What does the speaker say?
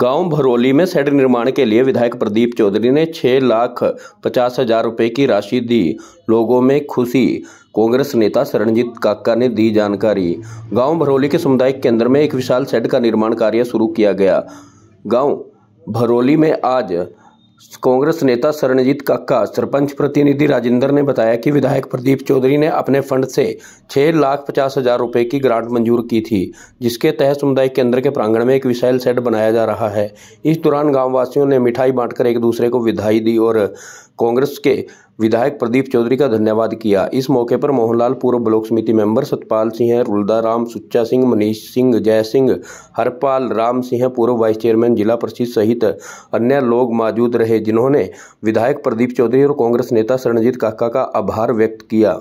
गांव भरोली में शेड निर्माण के लिए विधायक प्रदीप चौधरी ने छः लाख पचास हजार रुपये की राशि दी लोगों में खुशी कांग्रेस नेता शरणजीत काका ने दी जानकारी गांव भरोली के सामुदायिक केंद्र में एक विशाल शेड का निर्माण कार्य शुरू किया गया गांव भरोली में आज कांग्रेस नेता सरनजीत कक्का सरपंच प्रतिनिधि राजेंद्र ने बताया कि विधायक प्रदीप चौधरी ने अपने फंड से छः लाख पचास हजार रुपये की ग्रांट मंजूर की थी जिसके तहत समुदाय केंद्र के प्रांगण में एक विशाल सेट बनाया जा रहा है इस दौरान गांववासियों ने मिठाई बांटकर एक दूसरे को विधाई दी और कांग्रेस के विधायक प्रदीप चौधरी का धन्यवाद किया इस मौके पर मोहनलाल पूर्व ब्लॉक समिति मेंबर सतपाल सिंह रुलदाराम सुच्चा सिंह मनीष सिंह जय सिंह हरपाल राम सिंह पूर्व वाइस चेयरमैन जिला परिषद सहित अन्य लोग मौजूद रहे जिन्होंने विधायक प्रदीप चौधरी और कांग्रेस नेता शरणजीत काका का आभार व्यक्त किया